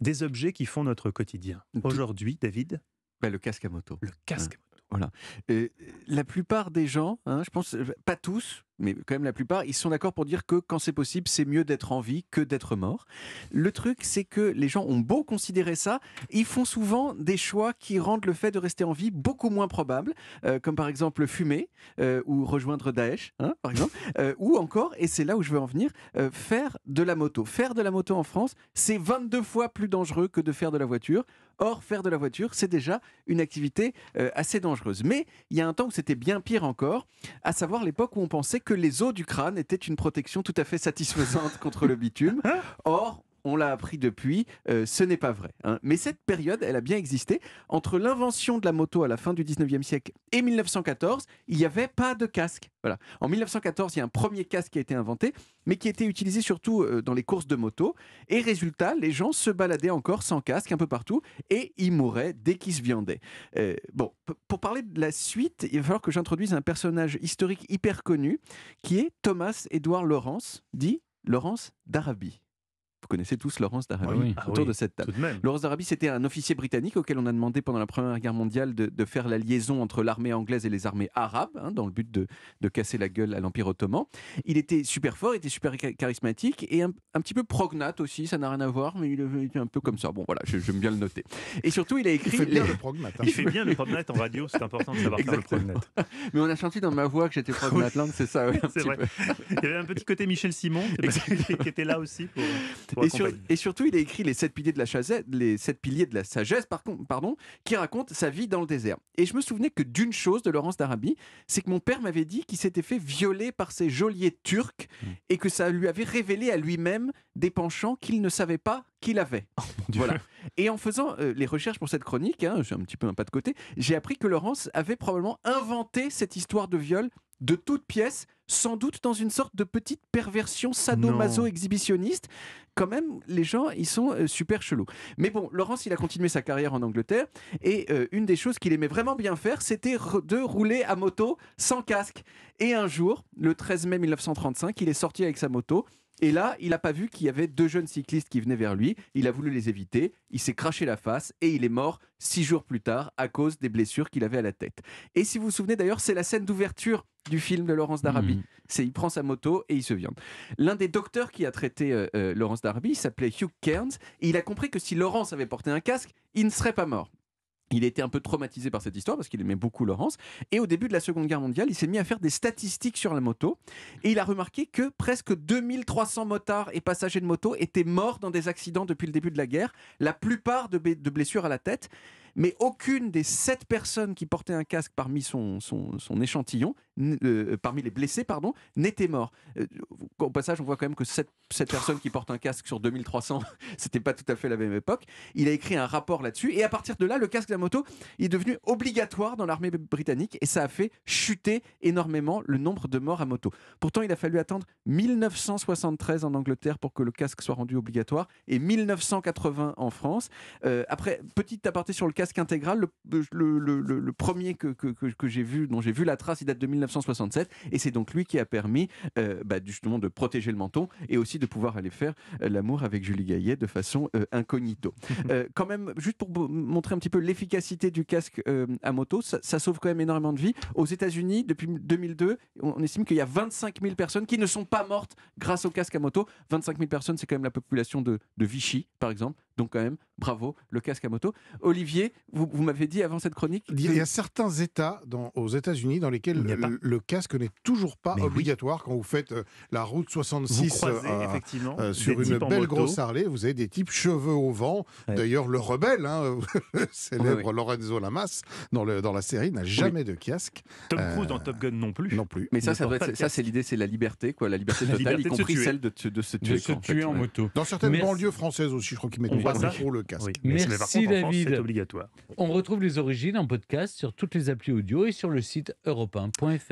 des objets qui font notre quotidien. Aujourd'hui, David bah, Le casque à moto. Le casque hein. à moto. Voilà. Euh, la plupart des gens, hein, je pense, euh, pas tous, mais quand même la plupart, ils sont d'accord pour dire que quand c'est possible, c'est mieux d'être en vie que d'être mort. Le truc, c'est que les gens ont beau considérer ça, ils font souvent des choix qui rendent le fait de rester en vie beaucoup moins probable, euh, comme par exemple fumer euh, ou rejoindre Daesh, hein, par exemple, euh, ou encore, et c'est là où je veux en venir, faire de la moto. Faire de la moto en France, c'est 22 fois plus dangereux que de faire de la voiture. Or, faire de la voiture, c'est déjà une activité euh, assez dangereuse. Mais il y a un temps où c'était bien pire encore, à savoir l'époque où on pensait que les os du crâne étaient une protection tout à fait satisfaisante contre le bitume. Hein Or, on l'a appris depuis, euh, ce n'est pas vrai. Hein. Mais cette période, elle a bien existé. Entre l'invention de la moto à la fin du 19e siècle et 1914, il n'y avait pas de casque. Voilà. En 1914, il y a un premier casque qui a été inventé, mais qui était utilisé surtout euh, dans les courses de moto. Et résultat, les gens se baladaient encore sans casque un peu partout et ils mouraient dès qu'ils se viandaient. Euh, bon, pour parler de la suite, il va falloir que j'introduise un personnage historique hyper connu qui est Thomas Édouard Lawrence, dit Lawrence d'Arabie vous connaissez tous Laurence d'Arabie ah ah autour de cette table. Laurence d'Arabie, c'était un officier britannique auquel on a demandé pendant la Première Guerre mondiale de, faire la liaison entre l'armée anglaise et les armées arabes, hein, dans le but de, casser la gueule à l'Empire ottoman. Il était super fort, il était super charismatique et un, petit peu prognate aussi, ça n'a rien à voir, mais il était un peu comme ça. Bon, voilà, j'aime bien le noter. Et surtout, il a écrit. Il fait bien le prognate. Hein. Il fait bien le en radio, c'est important de savoir faire le prognate. Mais on a chanté dans ma voix que j'étais prognate, hein, c'est ça. c'est vrai. Il y avait un petit côté Michel Simon qui était là aussi. Pour et, surtout, il a écrit les sept piliers de la, sagesse, par, pardon, qui raconte sa vie dans le désert. Et je me souvenais que d'une chose de Laurence d'Arabie, c'est que mon père m'avait dit qu'il s'était fait violer par ces geôliers turcs mm. et que ça lui avait révélé à lui-même des penchants qu'il ne savait pas qu'il avait. Oh, voilà. Et en faisant euh, les recherches pour cette chronique, j'ai hein, un petit peu un pas de côté, j'ai appris que Laurence avait probablement inventé cette histoire de viol de toute pièce sans doute dans une sorte de petite perversion sadomaso-exhibitionniste. Quand même, les gens, ils sont euh, super chelous. Mais bon, Laurence, il a continué sa carrière en Angleterre et euh, une des choses qu'il aimait vraiment bien faire, c'était de rouler à moto sans casque. Et un jour, le 13 mai 1935, il est sorti avec sa moto et là, il n'a pas vu qu'il y avait deux jeunes cyclistes qui venaient vers lui. Il a voulu les éviter. Il s'est craché la face et il est mort six jours plus tard à cause des blessures qu'il avait à la tête. Et si vous vous souvenez d'ailleurs, c'est la scène d'ouverture du film de Laurence darby hmm. C'est il prend sa moto et il se vient. L'un des docteurs qui a traité euh, euh, Laurence Darby s'appelait Hugh Cairns et il a compris que si Laurence avait porté un casque, il ne serait pas mort. Il était un peu traumatisé par cette histoire parce qu'il aimait beaucoup Laurence. Et au début de la Seconde Guerre mondiale, il s'est mis à faire des statistiques sur la moto. Et il a remarqué que presque 2300 motards et passagers de moto étaient morts dans des accidents depuis le début de la guerre, la plupart de, blessures à la tête mais aucune des sept personnes qui portaient un casque parmi son, son, échantillon, euh, parmi les blessés, pardon, n'était mort. Euh, au passage, on voit quand même que sept, personnes qui portent un casque sur 2300, c'était pas tout à fait la même époque. Il a écrit un rapport là-dessus, et à partir de là, le casque de la moto est devenu obligatoire dans l'armée britannique, et ça a fait chuter énormément le nombre de morts à moto. Pourtant, il a fallu attendre 1973 en Angleterre pour que le casque soit rendu obligatoire, et 1980 en France. Euh, après, petite aparté sur le casque intégral, le, premier que, que, que j'ai vu, dont j'ai vu la trace, il date de 1967. Et c'est donc lui qui a permis euh, bah, justement de protéger le menton et aussi de pouvoir aller faire euh, l'amour avec Julie Gaillet de façon euh, incognito. quand même, juste pour montrer un petit peu l'efficacité du casque à moto, ça, sauve quand même énormément de vies. Aux États-Unis, depuis 2002, on estime qu'il y a 25 000 personnes qui ne sont pas mortes grâce au casque à moto. 25 000 personnes, c'est quand même la population de, de Vichy, par exemple. Donc quand même, bravo, le casque à moto. Olivier, vous, m'avez dit avant cette chronique. Il y a certains États dans, aux États-Unis dans lesquels le, casque n'est toujours pas obligatoire. Quand vous faites euh, la route 66 euh, euh, sur une belle grosse Harley, vous avez des types cheveux au vent. D'ailleurs, le rebelle, hein, célèbre Lorenzo Lamas, dans, le, dans la série, n'a jamais de casque. Tom Cruise dans Top Gun non plus. Non plus. Mais ça, ça, ça c'est l'idée, c'est la liberté, quoi, la liberté totale, y compris celle de, se tuer. en, moto. Dans certaines banlieues françaises aussi, je crois qu'ils mettent pas ça. pour le oui. Mais Merci par contre, David. C'est obligatoire. On retrouve les origines en podcast sur toutes les applis audio et sur le site europe1.fr.